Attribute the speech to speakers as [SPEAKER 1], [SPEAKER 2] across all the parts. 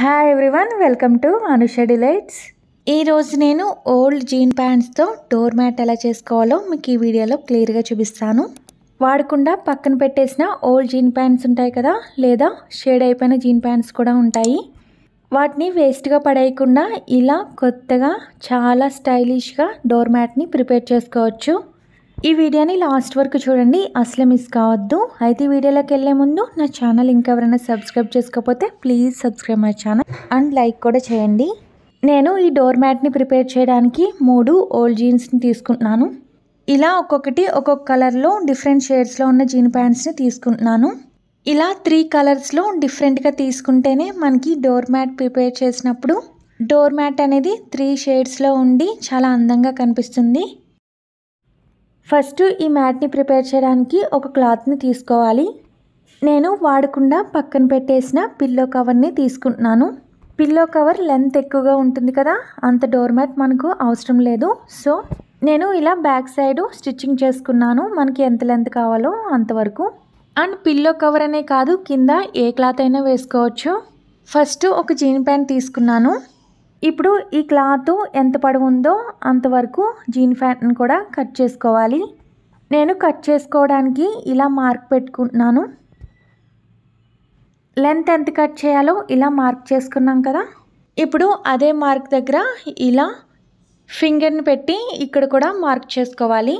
[SPEAKER 1] hi everyone welcome to Anusha delights ఈరోజు నేను old jean ప్యాంట్స్తో డోర్ మ్యాట్ ఎలా చేసుకోవాలో మీకు ఈ వీడియోలో క్లియర్గా చూపిస్తాను వాడకుండా పక్కన పెట్టేసిన ఓల్డ్ జీన్ ప్యాంట్స్ ఉంటాయి కదా లేదా షేడ్ అయిపోయిన జీన్ ప్యాంట్స్ కూడా ఉంటాయి వాటిని వేస్ట్గా పడేయకుండా ఇలా కొత్తగా చాలా స్టైలిష్గా డోర్ మ్యాట్ని ప్రిపేర్ చేసుకోవచ్చు ఈ వీడియోని లాస్ట్ వరకు చూడండి అసలు మిస్ కావద్దు అయితే ఈ వీడియోలోకి వెళ్ళే ముందు నా ఛానల్ ఇంకెవరైనా సబ్స్క్రైబ్ చేసుకోకపోతే please subscribe my channel and like కూడా చేయండి నేను ఈ డోర్ మ్యాట్ని ప్రిపేర్ చేయడానికి మూడు ఓల్డ్ జీన్స్ని తీసుకుంటున్నాను ఇలా ఒక్కొక్కటి ఒక్కొక్క కలర్లో డిఫరెంట్ షేడ్స్లో ఉన్న జీన్ ప్యాంట్స్ని తీసుకుంటున్నాను ఇలా త్రీ కలర్స్లో డిఫరెంట్గా తీసుకుంటేనే మనకి డోర్ మ్యాట్ ప్రిపేర్ చేసినప్పుడు డోర్ మ్యాట్ అనేది త్రీ షేడ్స్లో ఉండి చాలా అందంగా కనిపిస్తుంది ఫస్ట్ ఈ మ్యాట్ని ప్రిపేర్ చేయడానికి ఒక క్లాత్ని తీసుకోవాలి నేను వాడకుండా పక్కన పెట్టేసిన పిల్లో కవర్ని తీసుకుంటున్నాను పిల్లో కవర్ లెంత్ ఎక్కువగా ఉంటుంది కదా అంత డోర్ మ్యాట్ మనకు అవసరం లేదు సో నేను ఇలా బ్యాక్ సైడ్ స్టిచ్చింగ్ చేసుకున్నాను మనకి ఎంత లెంత్ కావాలో అంతవరకు అండ్ పిల్లో కవర్ అనే కాదు కింద ఏ క్లాత్ అయినా వేసుకోవచ్చు ఫస్ట్ ఒక జీన్ ప్యాంట్ తీసుకున్నాను ఇప్పుడు ఈ క్లాత్ ఎంత పొడవు ఉందో అంతవరకు జీన్ ప్యాంట్ని కూడా కట్ చేసుకోవాలి నేను కట్ చేసుకోవడానికి ఇలా మార్క్ పెట్టుకుంటున్నాను లెంత్ ఎంత కట్ చేయాలో ఇలా మార్క్ చేసుకున్నాం కదా ఇప్పుడు అదే మార్క్ దగ్గర ఇలా ఫింగర్ని పెట్టి ఇక్కడ కూడా మార్క్ చేసుకోవాలి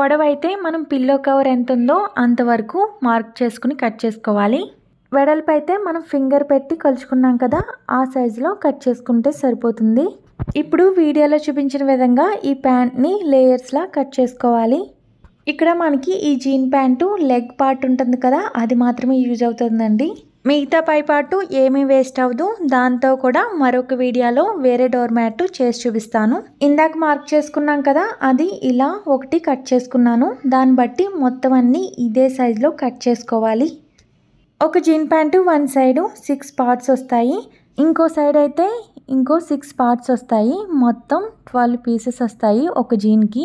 [SPEAKER 1] పొడవైతే మనం పిల్లో కవర్ ఎంత ఉందో అంతవరకు మార్క్ చేసుకుని కట్ చేసుకోవాలి వెడల్పు అయితే మనం ఫింగర్ పెట్టి కలుచుకున్నాం కదా ఆ సైజులో కట్ చేసుకుంటే సరిపోతుంది ఇప్పుడు వీడియోలో చూపించిన విధంగా ఈ ప్యాంట్ని లేయర్స్లా కట్ చేసుకోవాలి ఇక్కడ మనకి ఈ జీన్ ప్యాంటు లెగ్ పార్ట్ ఉంటుంది కదా అది మాత్రమే యూజ్ అవుతుందండి మిగతా పై పాటు ఏమీ వేస్ట్ అవ్వదు దాంతో కూడా మరొక వీడియోలో వేరే డోర్ మ్యాట్ చేసి చూపిస్తాను ఇందాక మార్క్ చేసుకున్నాం కదా అది ఇలా ఒకటి కట్ చేసుకున్నాను దాన్ని బట్టి మొత్తం అన్నీ ఇదే సైజులో కట్ చేసుకోవాలి ఒక jean pant one side six parts వస్తాయి ఇంకో సైడ్ అయితే ఇంకో సిక్స్ పార్ట్స్ వస్తాయి మొత్తం ట్వెల్వ్ పీసెస్ వస్తాయి ఒక జీన్కి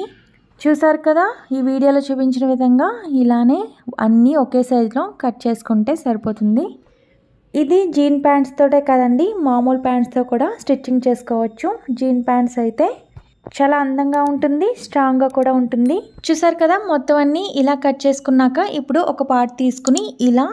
[SPEAKER 1] చూసారు కదా ఈ వీడియోలో చూపించిన విధంగా ఇలానే అన్నీ ఒకే సైజులో కట్ చేసుకుంటే సరిపోతుంది ఇది జీన్ ప్యాంట్స్తోటే కదండి మామూలు ప్యాంట్స్తో కూడా స్టిచ్చింగ్ చేసుకోవచ్చు జీన్ ప్యాంట్స్ అయితే చాలా అందంగా ఉంటుంది స్ట్రాంగ్గా కూడా ఉంటుంది చూసారు కదా మొత్తం అన్నీ ఇలా కట్ చేసుకున్నాక ఇప్పుడు ఒక పార్ట్ తీసుకుని ఇలా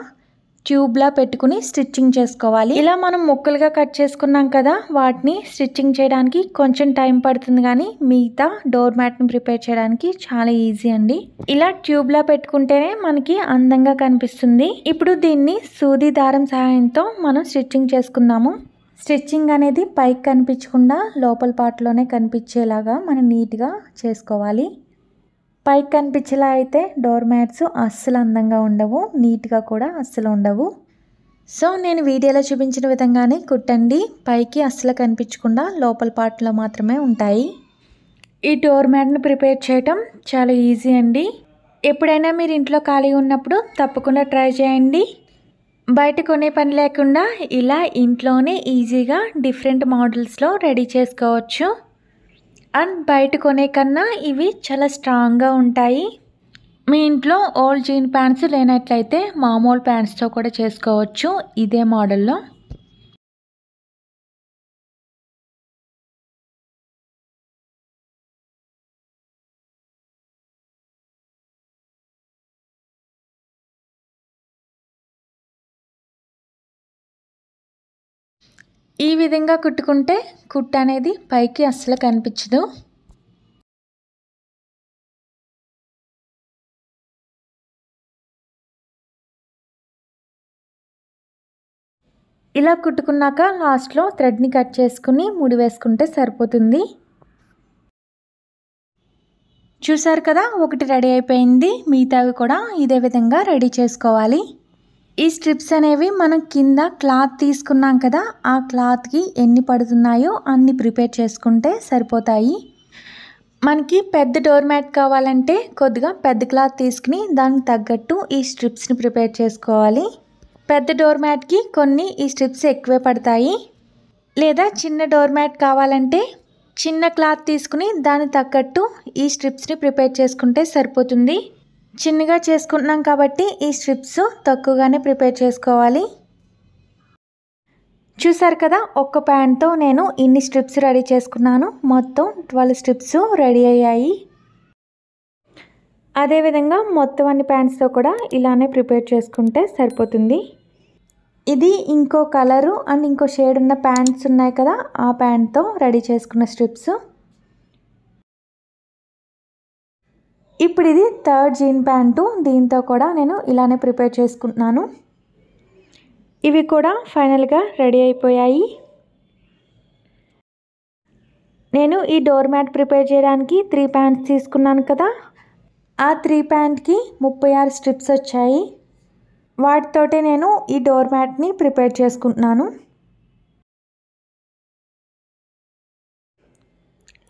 [SPEAKER 1] ట్యూబ్లా పెట్టుకుని స్టిచ్చింగ్ చేసుకోవాలి ఇలా మనం ముక్కలుగా కట్ చేసుకున్నాం కదా వాటిని స్టిచ్చింగ్ చేయడానికి కొంచెం టైం పడుతుంది కానీ మిగతా డోర్ మ్యాట్ని ప్రిపేర్ చేయడానికి చాలా ఈజీ అండి ఇలా ట్యూబ్లా పెట్టుకుంటేనే మనకి అందంగా కనిపిస్తుంది ఇప్పుడు దీన్ని సూది దారం సహాయంతో మనం స్టిచ్చింగ్ చేసుకుందాము స్టిచ్చింగ్ అనేది పైకి కనిపించకుండా లోపల పాటలోనే కనిపించేలాగా మనం నీట్గా చేసుకోవాలి పైకి కనిపించేలా అయితే డోర్ మ్యాట్స్ అస్సలు అందంగా ఉండవు నీట్గా కూడా అస్సలు ఉండవు సో నేను వీడియోలో చూపించిన విధంగానే కుట్టండి పైకి అస్సలు కనిపించకుండా లోపల పార్ట్లో మాత్రమే ఉంటాయి ఈ డోర్ మ్యాట్ని ప్రిపేర్ చేయటం చాలా ఈజీ అండి ఎప్పుడైనా మీరు ఇంట్లో ఖాళీ ఉన్నప్పుడు తప్పకుండా ట్రై చేయండి బయట కొనే పని లేకుండా ఇలా ఇంట్లోనే ఈజీగా డిఫరెంట్ మోడల్స్లో రెడీ చేసుకోవచ్చు అండ్ బయట కొనే కన్నా ఇవి చాలా స్ట్రాంగ్గా ఉంటాయి మీ ఇంట్లో ఓల్డ్ జీన్ ప్యాంట్స్ లేనట్లయితే మామూలు ప్యాంట్స్తో కూడా చేసుకోవచ్చు ఇదే మోడల్లో
[SPEAKER 2] ఈ విధంగా కుట్టుకుంటే కుట్ట అనేది పైకి అస్సలు కనిపించదు ఇలా
[SPEAKER 1] కుట్టుకున్నాక లాస్ట్లో థ్రెడ్ని కట్ చేసుకుని ముడి వేసుకుంటే సరిపోతుంది చూసారు కదా ఒకటి రెడీ అయిపోయింది మిగతావి కూడా ఇదే విధంగా రెడీ చేసుకోవాలి ఈ స్ట్రిప్స్ అనేవి మనం కింద క్లాత్ తీసుకున్నాం కదా ఆ క్లాత్కి ఎన్ని పడుతున్నాయో అన్ని ప్రిపేర్ చేసుకుంటే సరిపోతాయి మనకి పెద్ద డోర్ మ్యాట్ కావాలంటే కొద్దిగా పెద్ద క్లాత్ తీసుకుని దానికి తగ్గట్టు ఈ స్ట్రిప్స్ని ప్రిపేర్ చేసుకోవాలి పెద్ద డోర్ మ్యాట్కి కొన్ని ఈ స్ట్రిప్స్ ఎక్కువే పడతాయి లేదా చిన్న డోర్ మ్యాట్ కావాలంటే చిన్న క్లాత్ తీసుకుని దానికి తగ్గట్టు ఈ స్ట్రిప్స్ని ప్రిపేర్ చేసుకుంటే సరిపోతుంది చిన్నగా చేసుకుంటున్నాం కాబట్టి ఈ స్ట్రిప్స్ తక్కువగానే ప్రిపేర్ చేసుకోవాలి చూసారు కదా ఒక్క ప్యాన్తో నేను ఇన్ని స్ట్రిప్స్ రెడీ చేసుకున్నాను మొత్తం ట్వెల్వ్ స్ట్రిప్స్ రెడీ అయ్యాయి అదేవిధంగా మొత్తం అన్ని ప్యాంట్స్తో కూడా ఇలానే ప్రిపేర్ చేసుకుంటే సరిపోతుంది ఇది ఇంకో కలరు అండ్ ఇంకో షేడ్ ఉన్న ప్యాంట్స్ ఉన్నాయి కదా ఆ ప్యాంట్తో రెడీ చేసుకున్న స్ట్రిప్స్ ఇప్పుడు ఇది థర్డ్ జీన్ ప్యాంటు దీంతో కూడా నేను ఇలానే ప్రిపేర్ చేసుకుంటున్నాను ఇవి కూడా ఫైనల్గా రెడీ అయిపోయాయి నేను ఈ డోర్ మ్యాట్ ప్రిపేర్ చేయడానికి త్రీ ప్యాంట్స్ తీసుకున్నాను కదా ఆ త్రీ ప్యాంట్కి ముప్పై ఆరు స్ట్రిప్స్ వచ్చాయి వాటితోటే నేను ఈ డోర్ మ్యాట్ని ప్రిపేర్ చేసుకుంటున్నాను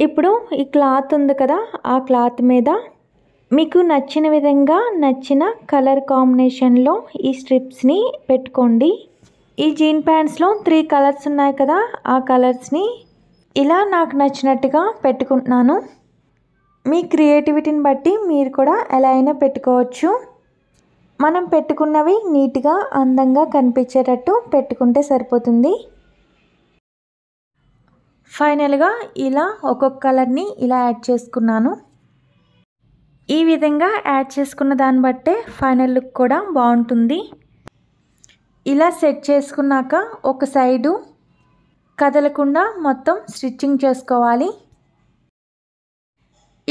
[SPEAKER 1] ఇప్పుడు ఈ క్లాత్ ఉంది కదా ఆ క్లాత్ మీద మీకు నచ్చిన విధంగా నచ్చిన కలర్ కాంబినేషన్లో ఈ స్ట్రిప్స్ని పెట్టుకోండి ఈ జీన్ ప్యాంట్స్లో త్రీ కలర్స్ ఉన్నాయి కదా ఆ కలర్స్ని ఇలా నాకు నచ్చినట్టుగా పెట్టుకుంటున్నాను మీ క్రియేటివిటీని బట్టి మీరు కూడా ఎలా అయినా పెట్టుకోవచ్చు మనం పెట్టుకున్నవి నీట్గా అందంగా కనిపించేటట్టు పెట్టుకుంటే సరిపోతుంది ఫైనల్గా ఇలా ఒక్కొక్క కలర్ని ఇలా యాడ్ చేసుకున్నాను ఈ విధంగా యాడ్ చేసుకున్న దాన్ని బట్టే ఫైనల్ లుక్ కూడా బాగుంటుంది ఇలా సెట్ చేసుకున్నాక ఒక సైడు కదలకుండా మొత్తం స్టిచ్చింగ్ చేసుకోవాలి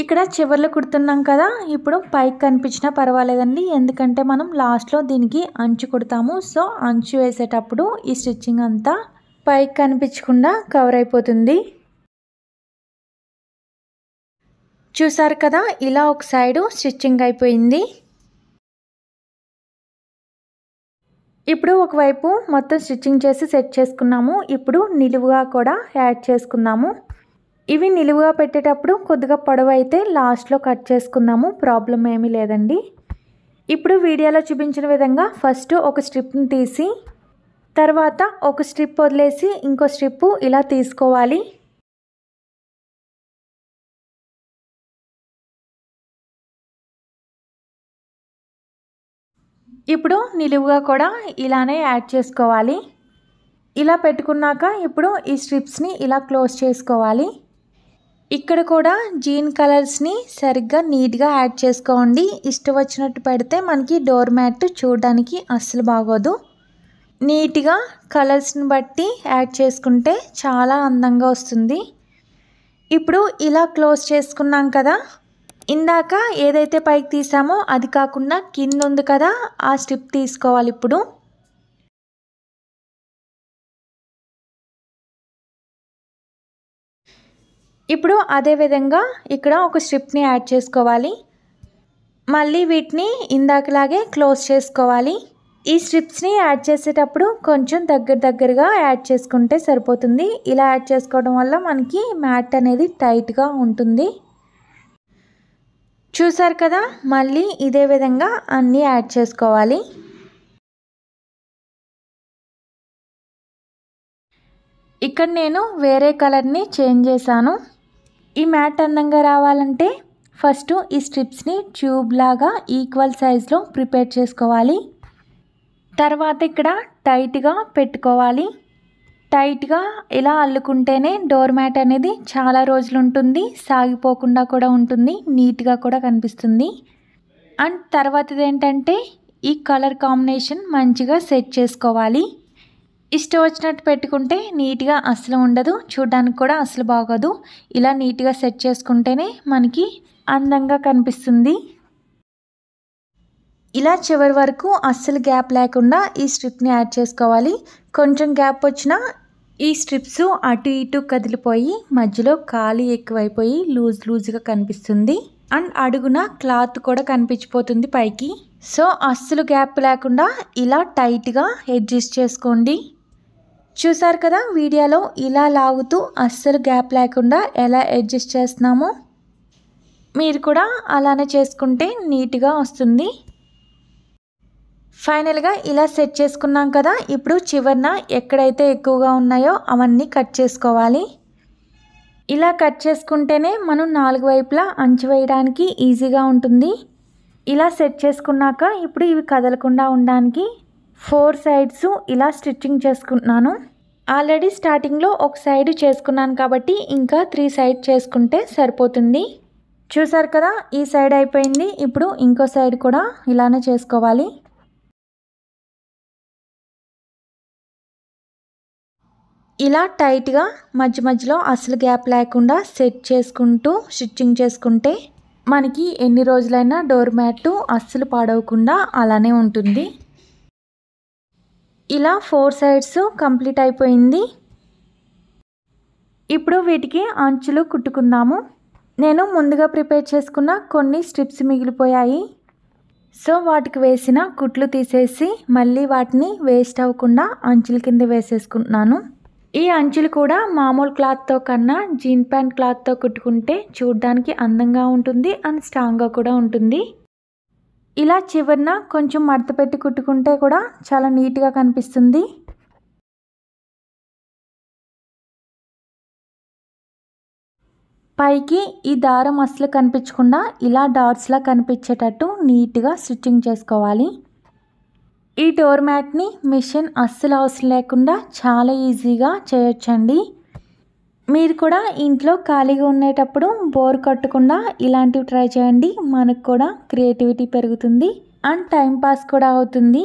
[SPEAKER 1] ఇక్కడ చివర్లో కుడుతున్నాం కదా ఇప్పుడు పైకి కనిపించినా పర్వాలేదండి ఎందుకంటే మనం లాస్ట్లో దీనికి అంచు కుడతాము సో అంచు వేసేటప్పుడు ఈ స్టిచ్చింగ్ అంతా పైకి కనిపించకుండా కవర్ అయిపోతుంది చూసారు కదా ఇలా ఒక సైడు స్టిచ్చింగ్ అయిపోయింది ఇప్పుడు ఒకవైపు మొత్తం స్టిచ్చింగ్ చేసి సెట్ చేసుకున్నాము ఇప్పుడు నిలువుగా కూడా యాడ్ చేసుకుందాము ఇవి నిలువుగా పెట్టేటప్పుడు కొద్దిగా పొడవు అయితే లాస్ట్లో కట్ చేసుకుందాము ప్రాబ్లం ఏమీ లేదండి ఇప్పుడు వీడియోలో చూపించిన విధంగా ఫస్ట్ ఒక స్ట్రిప్ని తీసి తర్వాత ఒక స్ట్రిప్ వదిలేసి ఇంకో స్ట్రిప్పు ఇలా తీసుకోవాలి ఇప్పుడు నిలువుగా కూడా ఇలానే యాడ్ చేసుకోవాలి ఇలా పెట్టుకున్నాక ఇప్పుడు ఈ స్ట్రిప్స్ని ఇలా క్లోజ్ చేసుకోవాలి ఇక్కడ కూడా జీన్ కలర్స్ని సరిగ్గా నీట్గా యాడ్ చేసుకోండి ఇష్టం వచ్చినట్టు పెడితే మనకి డోర్ మ్యాట్ చూడడానికి అస్సలు బాగోదు నీట్గా కలర్స్ని బట్టి యాడ్ చేసుకుంటే చాలా అందంగా వస్తుంది ఇప్పుడు ఇలా క్లోజ్ చేసుకున్నాం కదా ఇందాక ఏదైతే పైకి తీసామో అది కాకుండా కింద ఉంది కదా ఆ స్ట్రిప్ తీసుకోవాలి ఇప్పుడు ఇప్పుడు అదే విధంగా ఇక్కడ ఒక స్ట్రిప్ని యాడ్ చేసుకోవాలి మళ్ళీ వీటిని ఇందాకలాగే క్లోజ్ చేసుకోవాలి ఈ స్ట్రిప్స్ని యాడ్ చేసేటప్పుడు కొంచెం దగ్గర దగ్గరగా యాడ్ చేసుకుంటే సరిపోతుంది ఇలా యాడ్ చేసుకోవడం వల్ల మనకి మ్యాట్ అనేది టైట్గా ఉంటుంది చూసారు కదా మళ్ళీ ఇదే విధంగా అన్నీ
[SPEAKER 2] యాడ్ చేసుకోవాలి
[SPEAKER 1] ఇక్కడ నేను వేరే కలర్ని చేంజ్ చేశాను ఈ మ్యాట్ అందంగా రావాలంటే ఫస్ట్ ఈ స్ట్రిప్స్ని ట్యూబ్ లాగా ఈక్వల్ సైజ్లో ప్రిపేర్ చేసుకోవాలి తర్వాత ఇక్కడ టైట్గా పెట్టుకోవాలి టైట్గా ఇలా అల్లుకుంటేనే డోర్ మ్యాట్ అనేది చాలా రోజులు ఉంటుంది సాగిపోకుండా కూడా ఉంటుంది నీట్గా కూడా కనిపిస్తుంది అండ్ తర్వాతది ఏంటంటే ఈ కలర్ కాంబినేషన్ మంచిగా సెట్ చేసుకోవాలి ఇష్టం వచ్చినట్టు పెట్టుకుంటే నీట్గా అసలు ఉండదు చూడడానికి కూడా అసలు బాగోదు ఇలా నీట్గా సెట్ చేసుకుంటేనే మనకి అందంగా కనిపిస్తుంది ఇలా చివరి వరకు అస్సలు గ్యాప్ లేకుండా ఈ స్ట్రిప్ని యాడ్ చేసుకోవాలి కొంచెం గ్యాప్ వచ్చినా ఈ స్ట్రిప్స్ అటు ఇటు కదిలిపోయి మధ్యలో ఖాళీ ఎక్కువైపోయి లూజ్ లూజ్గా కనిపిస్తుంది అండ్ అడుగున క్లాత్ కూడా కనిపించిపోతుంది పైకి సో అస్సలు గ్యాప్ లేకుండా ఇలా టైట్గా అడ్జస్ట్ చేసుకోండి చూసారు కదా వీడియోలో ఇలా లాగుతూ అస్సలు గ్యాప్ లేకుండా ఎలా అడ్జస్ట్ చేస్తున్నామో మీరు కూడా అలానే చేసుకుంటే నీట్గా వస్తుంది ఫైనల్గా ఇలా సెట్ చేసుకున్నాం కదా ఇప్పుడు చివరిన ఎక్కడైతే ఎక్కువగా ఉన్నాయో అవన్నీ కట్ చేసుకోవాలి ఇలా కట్ చేసుకుంటేనే మనం నాలుగు వైపులా అంచు వేయడానికి ఈజీగా ఉంటుంది ఇలా సెట్ చేసుకున్నాక ఇప్పుడు ఇవి కదలకుండా ఉండడానికి ఫోర్ సైడ్స్ ఇలా స్టిచ్చింగ్ చేసుకుంటున్నాను ఆల్రెడీ స్టార్టింగ్లో ఒక సైడ్ చేసుకున్నాను కాబట్టి ఇంకా త్రీ సైడ్ చేసుకుంటే సరిపోతుంది చూసారు కదా ఈ సైడ్ అయిపోయింది ఇప్పుడు ఇంకో సైడ్ కూడా ఇలానే చేసుకోవాలి ఇలా టైట్గా మధ్య మధ్యలో అసలు గ్యాప్ లేకుండా సెట్ చేసుకుంటూ స్టిచ్చింగ్ చేసుకుంటే మనకి ఎన్ని రోజులైనా డోర్ మ్యాట్ అస్సలు పాడవకుండా అలానే ఉంటుంది ఇలా ఫోర్ సైడ్స్ కంప్లీట్ అయిపోయింది ఇప్పుడు వీటికి అంచులు కుట్టుకుందాము నేను ముందుగా ప్రిపేర్ చేసుకున్న కొన్ని స్ట్రిప్స్ మిగిలిపోయాయి సో వాటికి వేసిన కుట్లు తీసేసి మళ్ళీ వాటిని వేస్ట్ అవ్వకుండా అంచుల కింద వేసేసుకుంటున్నాను ఈ అంచులు కూడా మామూలు క్లాత్తో కన్నా జీన్ ప్యాంట్ క్లాత్తో కుట్టుకుంటే చూడ్డానికి అందంగా ఉంటుంది అండ్ స్ట్రాంగ్గా కూడా ఉంటుంది ఇలా చివరిన కొంచెం మడత పెట్టి కుట్టుకుంటే కూడా చాలా నీట్గా కనిపిస్తుంది
[SPEAKER 2] పైకి ఈ
[SPEAKER 1] దారం అసలు కనిపించకుండా ఇలా డాట్స్లా కనిపించేటట్టు నీట్గా స్టిచ్చింగ్ చేసుకోవాలి ఈ డోర్ మ్యాట్ని మిషన్ అస్సలు అవసరం లేకుండా చాలా ఈజీగా చేయొచ్చండి మీరు కూడా ఇంట్లో ఖాళీగా ఉండేటప్పుడు బోర్ కట్టకుండా ఇలాంటివి ట్రై చేయండి మనకు కూడా క్రియేటివిటీ పెరుగుతుంది అండ్ టైం పాస్ కూడా అవుతుంది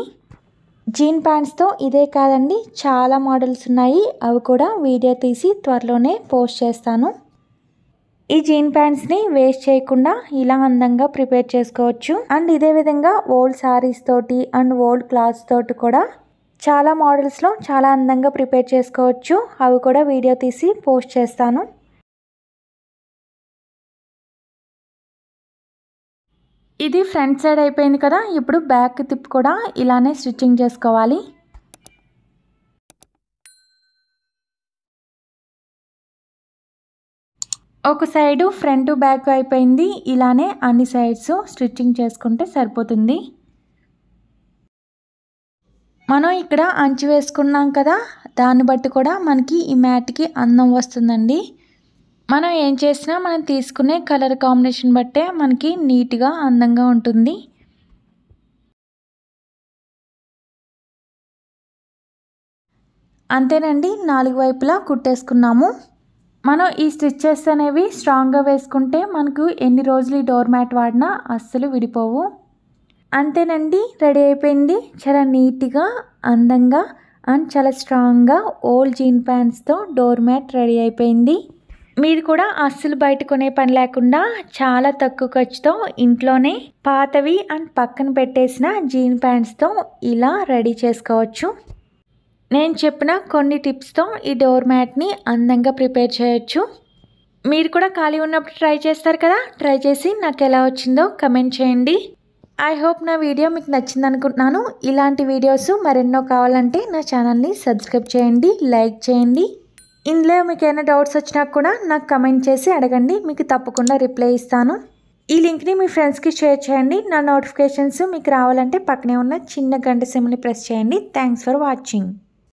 [SPEAKER 1] జీన్ ప్యాంట్స్తో ఇదే కాదండి చాలా మోడల్స్ ఉన్నాయి అవి కూడా వీడియో తీసి త్వరలోనే పోస్ట్ చేస్తాను ఈ జీన్ ప్యాంట్స్ని వేస్ట్ చేయకుండా ఇలా అందంగా ప్రిపేర్ చేసుకోవచ్చు అండ్ ఇదే విధంగా ఓల్డ్ సారీస్ తోటి అండ్ ఓల్డ్ క్లాత్స్ తోటి కూడా చాలా మోడల్స్లో చాలా అందంగా ప్రిపేర్ చేసుకోవచ్చు అవి కూడా వీడియో తీసి పోస్ట్ చేస్తాను ఇది ఫ్రంట్ సైడ్ అయిపోయింది కదా ఇప్పుడు బ్యాక్ తిప్పు కూడా ఇలానే స్టిచ్చింగ్ చేసుకోవాలి ఒక సైడు ఫ్రంట్ బ్యాక్ అయిపోయింది ఇలానే అన్ని సైడ్స్ స్టిచ్చింగ్ చేసుకుంటే సరిపోతుంది మనం ఇక్కడ అంచు వేసుకున్నాం కదా దాన్ని బట్టి కూడా మనకి ఈ మ్యాట్కి అందం వస్తుందండి మనం ఏం చేసినా మనం తీసుకునే కలర్ కాంబినేషన్ బట్టే మనకి నీట్గా అందంగా ఉంటుంది అంతేనండి నాలుగు వైపులా కుట్టేసుకున్నాము మనం ఈ స్టిచ్చెస్ అనేవి స్ట్రాంగ్గా వేసుకుంటే మనకు ఎన్ని రోజులు ఈ డోర్ మ్యాట్ వాడినా అస్సలు విడిపోవు అంతేనండి రెడీ అయిపోయింది చాలా నీట్గా అందంగా అండ్ చాలా స్ట్రాంగ్గా ఓల్డ్ జీన్ ప్యాంట్స్తో డోర్ మ్యాట్ రెడీ అయిపోయింది మీరు కూడా అస్సలు బయట కొనే పని లేకుండా చాలా తక్కువ ఖర్చుతో ఇంట్లోనే పాతవి అండ్ పక్కన పెట్టేసిన జీన్ ప్యాంట్స్తో ఇలా రెడీ చేసుకోవచ్చు నేను చెప్పిన కొన్ని టిప్స్తో ఈ డోర్ మ్యాట్ని అందంగా ప్రిపేర్ చేయొచ్చు మీరు కూడా ఖాళీ ఉన్నప్పుడు ట్రై చేస్తారు కదా ట్రై చేసి నాకు ఎలా వచ్చిందో కమెంట్ చేయండి ఐ హోప్ నా వీడియో మీకు నచ్చింది అనుకుంటున్నాను ఇలాంటి వీడియోస్ మరెన్నో కావాలంటే నా ఛానల్ని సబ్స్క్రైబ్ చేయండి లైక్ చేయండి ఇందులో మీకు ఏమైనా డౌట్స్ వచ్చినా కూడా నాకు కమెంట్ చేసి అడగండి మీకు తప్పకుండా రిప్లై ఇస్తాను ఈ లింక్ని మీ ఫ్రెండ్స్కి షేర్ చేయండి నా నోటిఫికేషన్స్ మీకు రావాలంటే పక్కనే ఉన్న చిన్న గంట సిమ్ని ప్రెస్ చేయండి థ్యాంక్స్ ఫర్ వాచింగ్